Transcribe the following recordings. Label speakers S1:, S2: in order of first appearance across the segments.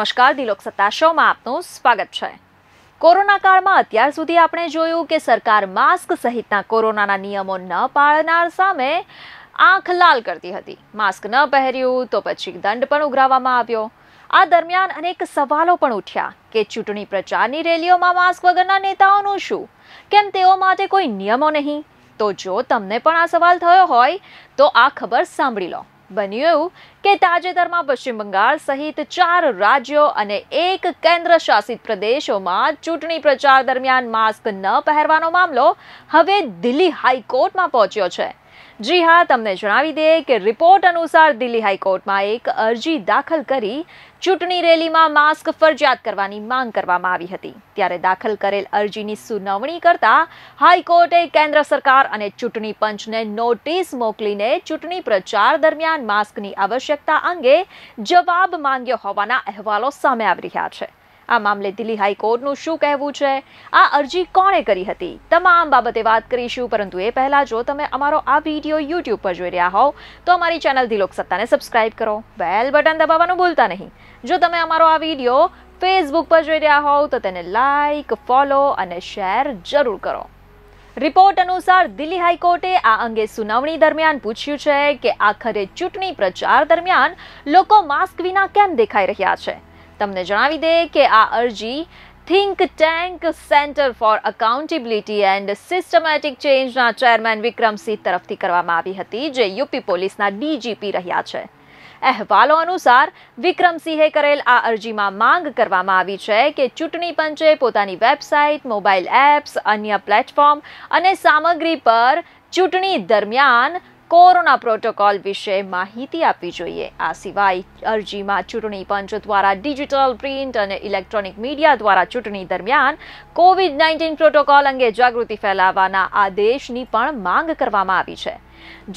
S1: નમસ્કાર દિલોક લોકસત્તા શોમાં આપનું સ્વાગત છે કોરોના કાળમાં અત્યાર સુધી આપણે જોયું કે સરકાર માસ્ક સહિતના કોરોનાના નિયમો ન પાળનાર સામે આંખ લાલ કરતી હતી માસ્ક ન પહેર્યું તો પછી દંડ પણ ઉઘરાવવામાં આવ્યો આ દરમિયાન અનેક સવાલો પણ ઉઠ્યા કે ચૂંટણી પ્રચારની રેલીઓમાં માસ્ક વગરના નેતાઓનું શું કેમ તેઓ માટે કોઈ નિયમો નહીં તો જો તમને પણ આ સવાલ થયો હોય તો આ ખબર સાંભળી લો બન્યું એવું કે તાજેતરમાં પશ્ચિમ બંગાળ સહિત ચાર રાજ્યો અને એક કેન્દ્ર શાસિત પ્રદેશોમાં ચૂંટણી પ્રચાર દરમિયાન માસ્ક ન પહેરવાનો મામલો હવે દિલ્હી હાઈકોર્ટમાં પહોંચ્યો છે જી હા તમને જણાવી દઈએ કે રિપોર્ટ અનુસાર દિલ્હી હાઈકોર્ટમાં એક અરજી દાખલ કરી ચૂંટણી રેલીમાં માસ્ક ફરજિયાત કરવાની માંગ કરવામાં આવી હતી ત્યારે દાખલ કરેલ અરજીની સુનાવણી કરતા હાઈકોર્ટે કેન્દ્ર સરકાર અને ચૂંટણી પંચને નોટિસ મોકલીને ચૂંટણી પ્રચાર દરમિયાન માસ્કની આવશ્યકતા અંગે જવાબ માંગ્યો હોવાના અહેવાલો સામે આવી રહ્યા છે આ મામલે દિલ્હી હાઈકોર્ટનું શું કહેવું છે આ અરજી કોણે કરી હતી તમામ બાબતે વાત કરીશું પરંતુ એ પહેલાં જો તમે અમારો આ વિડીયો યુટ્યુબ પર જોઈ રહ્યા હોવ તો અમારી ચેનલ ધી સત્તાને સબસ્ક્રાઇબ કરો બેલ બટન દબાવવાનું ભૂલતા નહીં જો તમે અમારો આ વિડીયો ફેસબુક પર જોઈ રહ્યા હોવ તો તેને લાઇક ફોલો અને શેર જરૂર કરો રિપોર્ટ અનુસાર દિલ્હી હાઈકોર્ટે આ અંગે સુનાવણી દરમિયાન પૂછ્યું છે કે આખરે ચૂંટણી પ્રચાર દરમિયાન લોકો માસ્ક વિના કેમ દેખાઈ રહ્યા છે તમને જણાવી દે કે આ અરજી think tank centre for accountability and systematic ચેન્જના ચેરમેન વિક્રમસિંહ તરફથી કરવામાં આવી હતી જે યુપી પોલીસના ડીજીપી રહ્યા છે અહેવાલો અનુસાર વિક્રમસિંહે કરેલ આ અરજીમાં માંગ કરવામાં આવી છે કે ચૂંટણી પંચે પોતાની વેબસાઇટ મોબાઈલ એપ્સ અન્ય પ્લેટફોર્મ અને સામગ્રી પર ચૂંટણી દરમિયાન કોરોના પ્રોટોકોલ વિશે માહિતી આપવી જોઈએ આ સિવાય અરજીમાં ચૂંટણી પંચ દ્વારા ડિજિટલ પ્રિન્ટ અને ઇલેક્ટ્રોનિક મીડિયા દ્વારા ચૂંટણી દરમિયાન કોવિડ નાઇન્ટીન પ્રોટોકોલ અંગે જાગૃતિ ફેલાવવાના આદેશની પણ માંગ કરવામાં આવી છે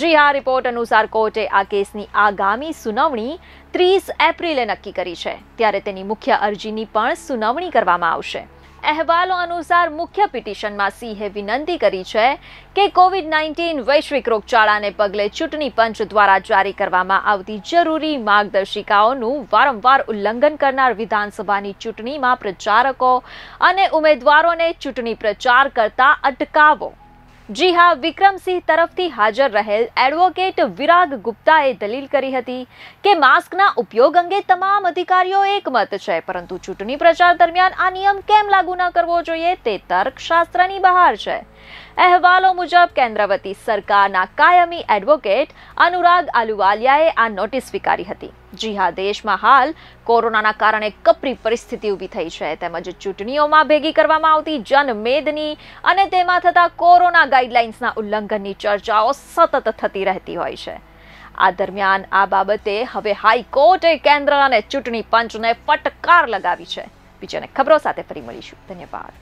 S1: જી હા રિપોર્ટ અનુસાર કોર્ટે આ કેસની આગામી સુનાવણી ત્રીસ એપ્રિલે નક્કી કરી છે ત્યારે તેની મુખ્ય અરજીની પણ સુનાવણી કરવામાં આવશે અહેવાલો અનુસાર મુખ્ય પિટિશનમાં સિંહે વિનંતી કરી છે કે કોવિડ નાઇન્ટીન વૈશ્વિક રોગચાળાને પગલે ચૂંટણી પંચ દ્વારા જારી કરવામાં આવતી જરૂરી માર્ગદર્શિકાઓનું વારંવાર ઉલ્લંઘન કરનાર વિધાનસભાની ચૂંટણીમાં પ્રચારકો અને ઉમેદવારોને ચૂંટણી પ્રચાર કરતા અટકાવો જી હા વિક્રમસિંહ તરફથી હાજર રહેલ એડવોકેટ વિરાગ ગુપ્તાએ દલીલ કરી હતી કે માસ્કના ઉપયોગ અંગે તમામ અધિકારીઓ એકમત છે પરંતુ ચૂંટણી પ્રચાર દરમિયાન આ નિયમ કેમ લાગુ ન કરવો જોઈએ તે તર્કશાસ્ત્રની બહાર છે અહેવાલો મુજબ કેન્દ્રવતી સરકારના કાયમી એડવોકેટ અનુરાગ આલુવાલિયાએ આ નોટિસ સ્વીકારી હતી જી હા દેશમાં હાલ કોરોનાના કારણે કપરી પરિસ્થિતિ ઊભી થઈ છે તેમજ ચૂંટણીઓમાં ભેગી કરવામાં આવતી જનમેદની અને તેમાં થતા કોરોના ગાઈડલાઇન્સના ઉલ્લંઘનની ચર્ચાઓ સતત થતી રહેતી હોય છે આ દરમિયાન આ બાબતે હવે હાઈકોર્ટે કેન્દ્ર અને ચૂંટણી પંચને ફટકાર લગાવી છે બીજાને ખબરો સાથે ફરી મળીશું ધન્યવાદ